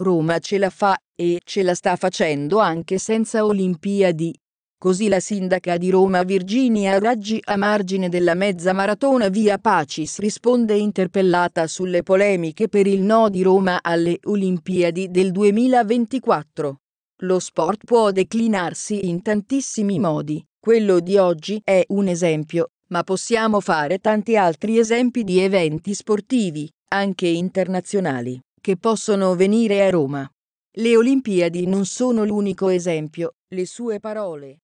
Roma ce la fa, e ce la sta facendo anche senza Olimpiadi. Così la sindaca di Roma Virginia Raggi a margine della mezza maratona via Pacis risponde interpellata sulle polemiche per il no di Roma alle Olimpiadi del 2024. Lo sport può declinarsi in tantissimi modi, quello di oggi è un esempio, ma possiamo fare tanti altri esempi di eventi sportivi, anche internazionali che possono venire a Roma. Le Olimpiadi non sono l'unico esempio, le sue parole.